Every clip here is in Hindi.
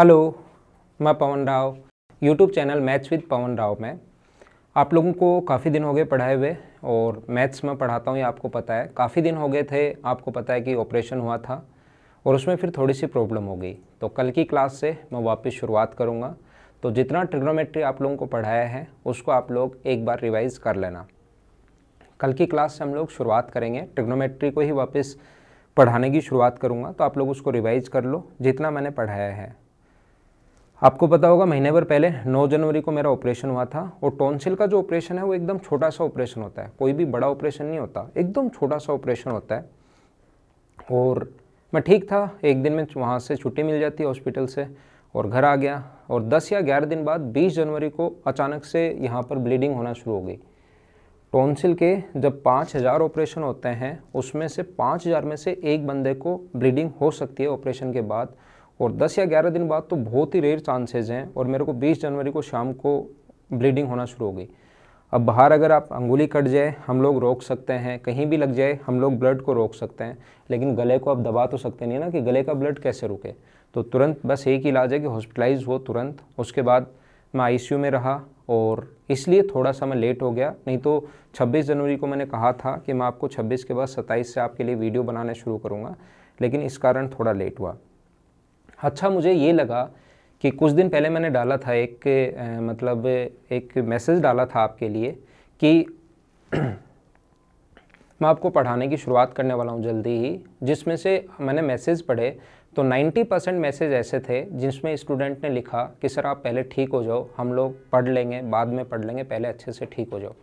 हेलो मैं Pavan Rao YouTube channel maths with Pavan Rao में आप लोगों को काफ़ी दिन हो गए पढ़ाए हुए और मैथ्स में पढ़ाता हूँ ये आपको पता है काफ़ी दिन हो गए थे आपको पता है कि ऑपरेशन हुआ था और उसमें फिर थोड़ी सी प्रॉब्लम हो गई तो कल की क्लास से मैं वापस शुरुआत करूँगा तो जितना ट्रिग्नोमेट्री आप लोगों को पढ़ाया है उसको आप लोग एक बार रिवाइज़ कर लेना कल की क्लास से हम लोग शुरुआत करेंगे ट्रिग्नोमेट्री को ही वापस पढ़ाने की शुरुआत करूँगा तो आप लोग उसको रिवाइज़ कर लो जितना मैंने पढ़ाया है आपको पता होगा महीने भर पहले 9 जनवरी को मेरा ऑपरेशन हुआ था और टॉन्सिल का जो ऑपरेशन है वो एकदम छोटा सा ऑपरेशन होता है कोई भी बड़ा ऑपरेशन नहीं होता एकदम छोटा सा ऑपरेशन होता है और मैं ठीक था एक दिन में वहाँ से छुट्टी मिल जाती हॉस्पिटल से और घर आ गया और 10 या 11 दिन बाद 20 जनवरी को अचानक से यहाँ पर ब्लीडिंग होना शुरू हो गई टॉन्सिल के जब 5000 ऑपरेशन होते हैं उसमें से 5000 में से एक बंदे को ब्लीडिंग हो सकती है ऑपरेशन के बाद और 10 या 11 दिन बाद तो बहुत ही रेयर चांसेस हैं और मेरे को 20 जनवरी को शाम को ब्लीडिंग होना शुरू हो गई अब बाहर अगर आप अंगुली कट जाए हम लोग रोक सकते हैं कहीं भी लग जाए हम लोग ब्लड को रोक सकते हैं लेकिन गले को आप दबा तो सकते नहीं ना कि गले का ब्लड कैसे रुके तो तुरंत बस एक इलाज है कि हॉस्पिटलाइज हो तुरंत उसके बाद मैं आईसीयू में रहा और इसलिए थोड़ा सा मैं लेट हो गया नहीं तो 26 जनवरी को मैंने कहा था कि मैं आपको 26 के बाद 27 से आपके लिए वीडियो बनाना शुरू करूँगा लेकिन इस कारण थोड़ा लेट हुआ अच्छा मुझे ये लगा कि कुछ दिन पहले मैंने डाला था एक मतलब एक मैसेज डाला था आपके लिए कि मैं आपको पढ़ाने की शुरुआत करने वाला हूँ जल्दी ही जिसमें से मैंने मैसेज पढ़े तो 90 परसेंट मैसेज ऐसे थे जिसमें स्टूडेंट ने लिखा कि सर आप पहले ठीक हो जाओ हम लोग पढ़ लेंगे बाद में पढ़ लेंगे पहले अच्छे से ठीक हो जाओ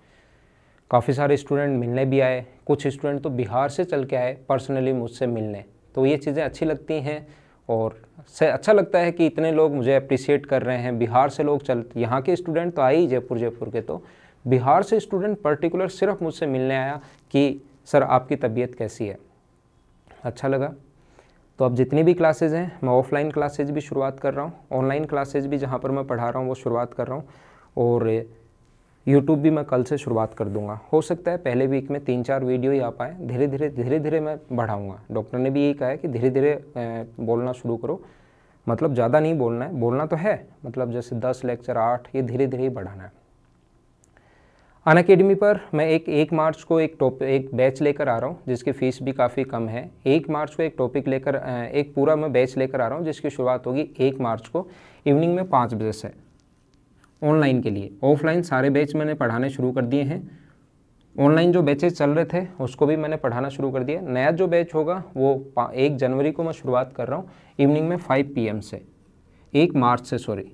काफ़ी सारे स्टूडेंट मिलने भी आए कुछ स्टूडेंट तो बिहार से चल के आए पर्सनली मुझसे मिलने तो ये चीज़ें अच्छी लगती हैं और से अच्छा लगता है कि इतने लोग मुझे अप्रिसिएट कर रहे हैं बिहार से लोग चल यहाँ के स्टूडेंट तो आए ही जयपुर जयपुर के तो बिहार से स्टूडेंट पर्टिकुलर सिर्फ मुझसे मिलने आया कि सर आपकी तबीयत कैसी है अच्छा लगा तो अब जितनी भी क्लासेज हैं मैं ऑफलाइन क्लासेज भी शुरुआत कर रहा हूँ ऑनलाइन क्लासेज भी जहाँ पर मैं पढ़ा रहा हूँ वो शुरुआत कर रहा हूँ और यूट्यूब भी मैं कल से शुरुआत कर दूंगा हो सकता है पहले वीक में तीन चार वीडियो ही आ पाए धीरे धीरे धीरे धीरे मैं बढ़ाऊंगा डॉक्टर ने भी यही कहा है कि धीरे धीरे बोलना शुरू करो मतलब ज़्यादा नहीं बोलना है बोलना तो है मतलब जैसे दस लेक्चर आठ ये धीरे धीरे ही बढ़ाना है अन अकेडमी पर मैं एक एक मार्च को एक टॉप एक बैच लेकर आ रहा हूँ जिसकी फ़ीस भी काफ़ी कम है एक मार्च को एक टॉपिक लेकर एक पूरा मैं बैच लेकर आ रहा हूँ जिसकी शुरुआत होगी एक मार्च को इवनिंग में पाँच बजे से ऑनलाइन के लिए ऑफलाइन सारे बैच मैंने पढ़ाने शुरू कर दिए हैं ऑनलाइन जो बैचेज चल रहे थे उसको भी मैंने पढ़ाना शुरू कर दिया नया जो बैच होगा वो एक जनवरी को मैं शुरुआत कर रहा हूँ इवनिंग में फाइव पी से एक मार्च से सॉरी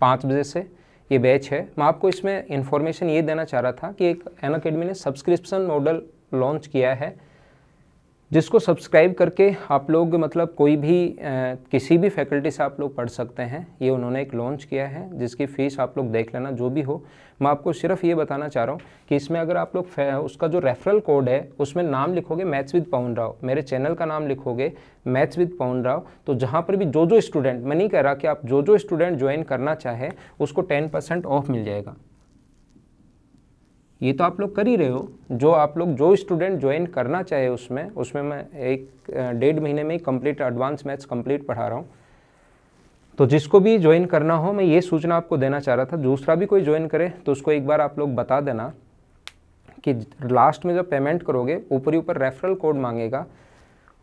पाँच बजे से ये बैच है मैं आपको इसमें इन्फॉर्मेशन ये देना चाह रहा था कि एक एन अकेडमी ने सब्सक्रिप्शन मॉडल लॉन्च किया है जिसको सब्सक्राइब करके आप लोग मतलब कोई भी आ, किसी भी फैकल्टी से आप लोग पढ़ सकते हैं ये उन्होंने एक लॉन्च किया है जिसकी फ़ीस आप लोग देख लेना जो भी हो मैं आपको सिर्फ ये बताना चाह रहा हूँ कि इसमें अगर आप लोग उसका जो रेफरल कोड है उसमें नाम लिखोगे मैथ्स विद पवन राव मेरे चैनल का नाम लिखोगे मैथ्स विद पवन राव तो जहाँ पर भी जो जो स्टूडेंट मैं नहीं कह रहा कि आप जो जो स्टूडेंट ज्वाइन करना चाहे उसको टेन परसेंट ऑफ मिल जाएगा ये तो आप लोग कर ही रहे हो जो आप लोग जो स्टूडेंट ज्वाइन करना चाहे उसमें उसमें मैं एक डेढ़ महीने में ही कम्प्लीट एडवांस मैथ्स कम्प्लीट पढ़ा रहा हूँ तो जिसको भी ज्वाइन करना हो मैं ये सूचना आपको देना चाह रहा था दूसरा भी कोई ज्वाइन करे तो उसको एक बार आप लोग बता देना कि लास्ट में जब पेमेंट करोगे ऊपरी ऊपर रेफरल कोड मांगेगा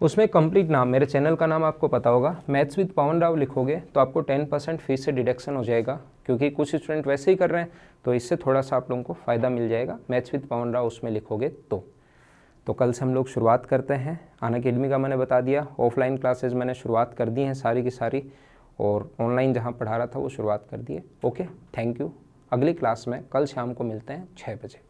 उसमें कंप्लीट नाम मेरे चैनल का नाम आपको पता होगा मैथ्स विद पवन राव लिखोगे तो आपको टेन परसेंट फीस से डिडक्शन हो जाएगा क्योंकि कुछ स्टूडेंट वैसे ही कर रहे हैं तो इससे थोड़ा सा आप लोगों को फ़ायदा मिल जाएगा मैथ्स विद पवन राव उसमें लिखोगे तो तो कल से हम लोग शुरुआत करते हैं अन अकेडमी का मैंने बता दिया ऑफलाइन क्लासेज मैंने शुरुआत कर दी हैं सारी की सारी और ऑनलाइन जहाँ पढ़ा रहा था वो शुरुआत कर दिए ओके थैंक यू अगली क्लास में कल शाम को मिलते हैं छः बजे